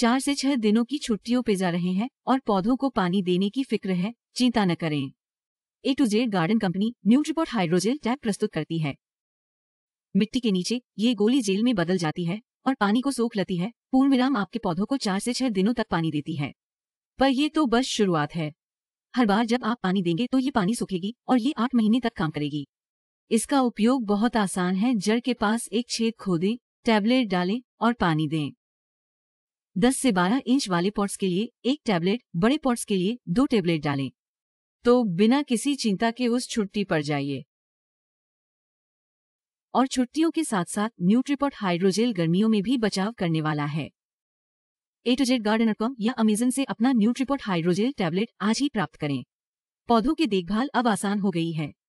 चार से छह दिनों की छुट्टियों पे जा रहे हैं और पौधों को पानी देने की फिक्र है चिंता न करें A to Z garden company Nutripot hydrogel tab प्रस्तुत करती है मिट्टी के नीचे ये गोली जेल में बदल जाती है और पानी को सोख लेती है पूर्ण विराम आपके पौधों को चार से छह दिनों तक पानी देती है पर ये तो बस शुरुआत है हर बार जब आप पानी देंगे तो ये पानी सूखेगी और ये आठ महीने तक काम करेगी इसका उपयोग बहुत आसान है जड़ के पास एक छेद खोदें टैबलेट डालें और पानी दें दस से बारह इंच वाले पॉट्स के लिए एक टैबलेट बड़े पॉट्स के लिए दो टैबलेट डालें तो बिना किसी चिंता के उस छुट्टी पर जाइए और छुट्टियों के साथ साथ न्यूट्रीपॉट हाइड्रोजेल गर्मियों में भी बचाव करने वाला है ए जेड गार्डनर कॉम या अमेजन से अपना न्यूट्रीपॉट हाइड्रोजेल टैबलेट आज ही प्राप्त करें पौधों की देखभाल अब आसान हो गई है